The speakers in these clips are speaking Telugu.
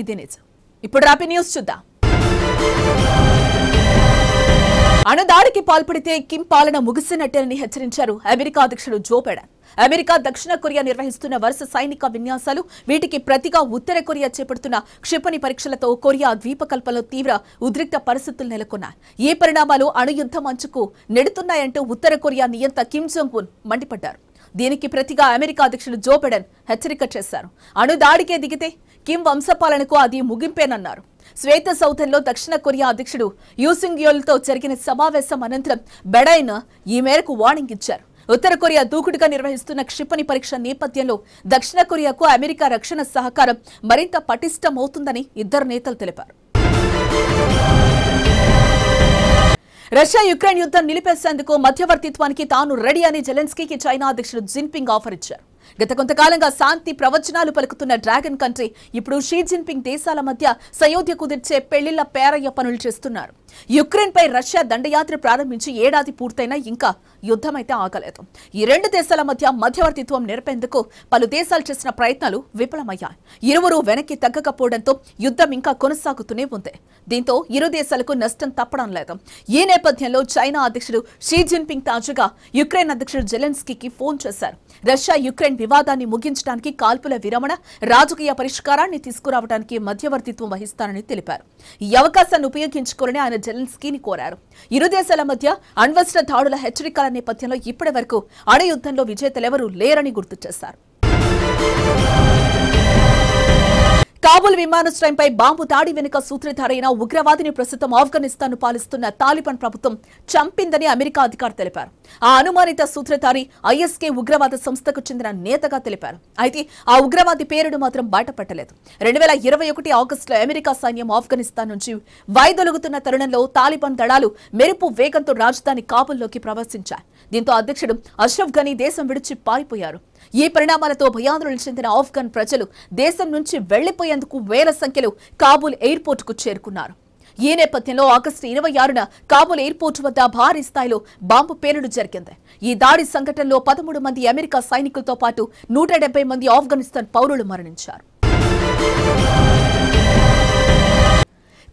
ఇది నిజం ఇప్పుడు రాపి న్యూస్ చూద్దాం అణదాడికి పాల్పడితే కిమ్ పాలన ముగిసినట్టేనని హెచ్చరించారు అమెరికా అధ్యక్షుడు జో బైడెన్ అమెరికా దక్షిణ కొరియా నిర్వహిస్తున్న వరుస సైనిక విన్యాసాలు వీటికి ప్రతిగా ఉత్తర కొరియా చేపడుతున్న క్షిపణి పరీక్షలతో కొరియా ద్వీపకల్పంలో తీవ్ర ఉద్రిక్త పరిస్థితులు నెలకొన్నాయి ఈ పరిణామాలు అణుయుద్ధం అంచుకు నెడుతున్నాయంటూ ఉత్తర కొరియా నియంత కిమ్ జోంగ్ ఉన్ మండిపడ్డారు దీనికి ప్రతిగా అమెరికా అధ్యక్షుడు జో బైడెన్ హెచ్చరిక చేశారు అణు దాడికే దిగితే కిమ్ వంశపాలనకు అది ముగింపేనన్నారు శ్వేత సౌధంలో దక్షిణ కొరియా అధ్యక్షుడు యూసింగ్ జరిగిన సమావేశం అనంతరం బెడైన్ ఈ మేరకు వార్నింగ్ ఇచ్చారు ఉత్తర కొరియా దూకుడుగా నిర్వహిస్తున్న క్షిపణి పరీక్ష నేపథ్యంలో దక్షిణ కొరియాకు అమెరికా రక్షణ సహకారం మరింత పటిష్టమవుతుందని ఇద్దరు నేతలు తెలిపారు రష్యా యుక్రెయిన్ యుద్ధం నిలిపేసేందుకు మధ్యవర్తిత్వానికి తాను రెడీ అని జెలెన్స్కీకి చైనా అధ్యక్షుడు జిన్పింగ్ ఆఫర్ ఇచ్చారు గత కొంతకాలంగా శాంతి ప్రవచనాలు పలుకుతున్న డ్రాగన్ కంట్రీ ఇప్పుడు షీ జిన్పింగ్ దేశాల మధ్య సయోధ్య కుదిర్చే పెళ్లిళ్ల పేరయ్య పనులు చేస్తున్నారు యుక్రెయిన్పై రష్యా దండయాత్ర ప్రారంభించి ఏడాది పూర్తయినా ఇంకా యుద్ధమైతే ఆగలేదు ఈ రెండు దేశాల మధ్య మధ్యవర్తిత్వం నెరపేందుకు పలు దేశాలు చేసిన ప్రయత్నాలు విఫలమయ్యాయి ఇరువురు వెనక్కి తగ్గకపోవడంతో యుద్ధం ఇంకా కొనసాగుతూనే ఉంది దీంతో ఇరు దేశాలకు నష్టం తప్పడం లేదు ఈ నేపథ్యంలో చైనా అధ్యక్షుడు షీ జిన్పింగ్ తాజాగా యుక్రెయిన్ అధ్యక్షుడు జెలెన్స్కీకి ఫోన్ చేశారు రష్యా యుక్రెయిన్ వివాదాన్ని ముగించడానికి కాల్పుల విరమణ రాజకీయ పరిష్కారాన్ని తీసుకురావడానికి మధ్యవర్తిత్వం వహిస్తానని తెలిపారు ఈ అవకాశాన్ని ఉపయోగించుకోవాలని ఆయన అధ్యక్షుడైన జెలెన్స్కీని కోరారు ఇరు దేశాల మధ్య అణ్వస్త్ర దాడుల హెచ్చరికల నేపథ్యంలో ఇప్పటి వరకు అణయుద్దంలో విజేతలెవరూ లేరని గుర్తు చేశారు కాబుల్ విమానాశ్రయంపై బాంబు దాడి వెనుక సూత్రధారైన ఉగ్రవాదిని ప్రస్తుతం ఆఫ్ఘనిస్తాన్ పాలిస్తున్న తాలిబాన్ ప్రభుత్వం చంపిందని అమెరికా అధికారులు తెలిపారు ఆ అనుమానిత సూత్రధారి ఐఎస్కే ఉగ్రవాద సంస్థకు చెందిన నేతగా తెలిపారు అయితే ఆ ఉగ్రవాది పేరును మాత్రం బయటపెట్టలేదు రెండు వేల ఇరవై ఒకటి ఆగస్టులో అమెరికా సైన్యం ఆఫ్ఘనిస్తాన్ నుంచి వైదొలుగుతున్న తరుణంలో తాలిబాన్ దళాలు మెరుపు వేగంతో రాజధాని కాబుల్లోకి ప్రవేశించాయి దీంతో అధ్యక్షుడు అష్రఫ్ ఘనీ దేశం విడిచి పారిపోయారు ఈ పరిణామాలతో భయాందోళన చెందిన ఆఫ్ఘన్ ప్రజలు దేశం నుంచి వెళ్లిపోయేందుకు వేల సంఖ్యలో కాబూల్ ఎయిర్పోర్టుకు చేరుకున్నారు ఈ నేపథ్యంలో ఆగస్టు ఇరవై ఆరున కాబూల్ ఎయిర్పోర్ట్ వద్ద భారీ స్థాయిలో బాంబు పేలుడు జరిగింది ఈ దాడి సంఘటనలో పదమూడు మంది అమెరికా సైనికులతో పాటు నూట మంది ఆఫ్ఘనిస్తాన్ పౌరులు మరణించారు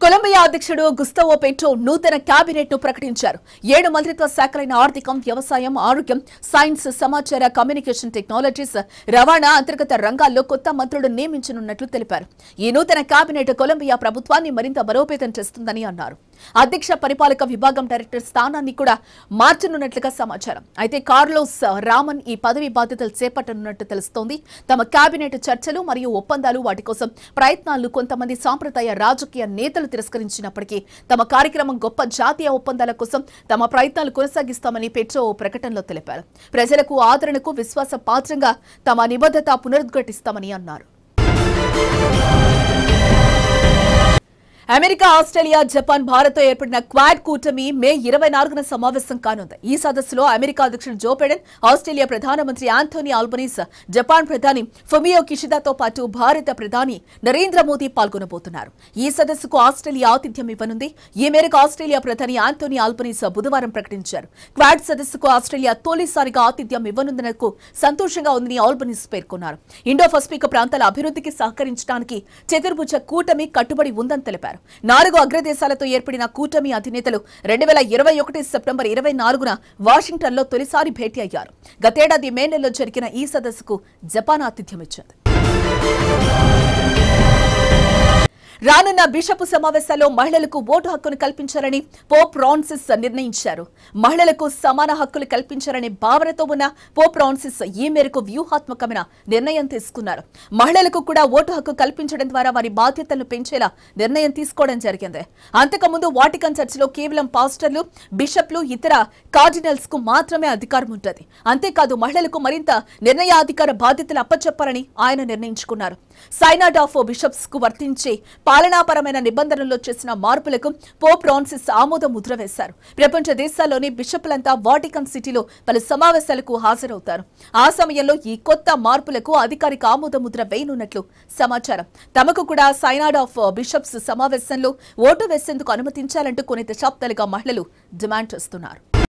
కొలంబియా అధ్యక్షుడు గుస్తవో పెట్రో నూతన కేబినెట్ ను ప్రకటించారు ఏడు మంత్రిత్వ శాఖలైన ఆర్థికం వ్యవసాయం ఆరోగ్యం సైన్స్ సమాచార కమ్యూనికేషన్ టెక్నాలజీస్ రవాణా అంతర్గత రంగాల్లో కొత్త మంత్రులు నియమించనున్నట్లు తెలిపారు ఈ నూతన కేబినెట్ కొలంబియా ప్రభుత్వాన్ని మరింత బలోపేతం చేస్తుందని అన్నారు అధ్యక్ష పరిపాలక విభాగం డైరెక్టర్ స్థానాన్ని కూడా మార్చనున్నట్లుగా సమాచారం అయితే కార్లోస్ రామన్ ఈ పదవి బాధ్యతలు చేపట్టనున్నట్టు తెలుస్తోంది తమ కేబినెట్ చర్చలు మరియు ఒప్పందాలు వాటి కోసం ప్రయత్నాలు కొంతమంది సాంప్రదాయ రాజకీయ నేతలు తిరస్కరించినప్పటికీ తమ కార్యక్రమం గొప్ప జాతీయ ఒప్పందాల కోసం తమ ప్రయత్నాలు కొనసాగిస్తామని పెట్రో ఓ ప్రకటనలో తెలిపారు ప్రజలకు ఆదరణకు విశ్వాస పాత్రంగా తమ నిబద్ధత పునరుద్ఘటిస్తామని అన్నారు అమెరికా ఆస్ట్రేలియా జపాన్ భారత్ ఏర్పడిన క్వాడ్ కూటమి మే ఇరవై నాలుగున సమావేశం కానుంది ఈ సదస్సులో అమెరికా అధ్యక్షుడు జో బైడెన్ ఆస్ట్రేలియా ప్రధానమంత్రి ఆంథోనీ ఆల్బనీస్ జపాన్ ప్రధాని ఫొమియో కిషిదాతో పాటు భారత ప్రధాని నరేంద్ర మోదీ పాల్గొనబోతున్నారు ఈ సదస్సుకు ఆస్ట్రేలియా ఆతిథ్యం ఇవ్వనుంది ఈ మేరకు ఆస్ట్రేలియా ప్రధాని ఆంథోనీ ఆల్బనీస్ బుధవారం ప్రకటించారు క్వాడ్ సదస్సుకు ఆస్ట్రేలియా తొలిసారిగా ఆతిథ్యం ఇవ్వనుందనకు సంతోషంగా ఉందని ఆల్బనీస్ పేర్కొన్నారు ఇండో పసిఫిక్ ప్రాంతాల అభివృద్ధికి సహకరించడానికి చతుర్భుజ కూటమి కట్టుబడి ఉందని తెలిపారు చేశారు నాలుగు అగ్రదేశాలతో ఏర్పడిన కూటమి అధినేతలు రెండు వేల ఇరవై ఒకటి సెప్టెంబర్ ఇరవై నాలుగున వాషింగ్టన్లో తొలిసారి భేటీ అయ్యారు గతేడాది మే నెలలో జరిగిన ఈ సదస్సుకు జపాన్ ఆతిథ్యం ఇచ్చింది రానున్న బిషపు సమావేశాల్లో మహిళలకు ఓటు హక్కును కల్పించాలని పోప్ రాన్సిస్ నిర్ణయించారు మహిళలకు సమాన హక్కులు కల్పించాలనే భావనతో ఉన్న పోప్ రాన్సిస్ ఈ మేరకు వ్యూహాత్మకమైన నిర్ణయం తీసుకున్నారు మహిళలకు కూడా ఓటు హక్కు కల్పించడం ద్వారా వారి బాధ్యతలను పెంచేలా నిర్ణయం తీసుకోవడం జరిగింది అంతకుముందు వాటికన్ చర్చిలో కేవలం పాస్టర్లు బిషప్లు ఇతర కార్డినల్స్ కు మాత్రమే అధికారం ఉంటుంది అంతేకాదు మహిళలకు మరింత నిర్ణయాధికార బాధ్యతలు అప్పచెప్పాలని ఆయన నిర్ణయించుకున్నారు సైనాడ్ ఆఫ్ బిషప్స్ కు వర్తించే పాలనాపరమైన నిబంధనల్లో చేసిన మార్పులకు పోప్ రాన్సిస్ ఆమోద ముద్ర వేశారు ప్రపంచ దేశాల్లోని బిషప్లంతా వాటికన్ సిటీలో పలు సమావేశాలకు హాజరవుతారు ఆ సమయంలో ఈ కొత్త మార్పులకు అధికారిక ఆమోద ముద్ర వేయనున్నట్లు సమాచారం తమకు కూడా సైనాడ్ ఆఫ్ బిషప్స్ సమావేశంలో ఓటు వేసేందుకు అనుమతించాలంటూ కొన్ని దశాబ్దాలుగా మహిళలు డిమాండ్ చేస్తున్నారు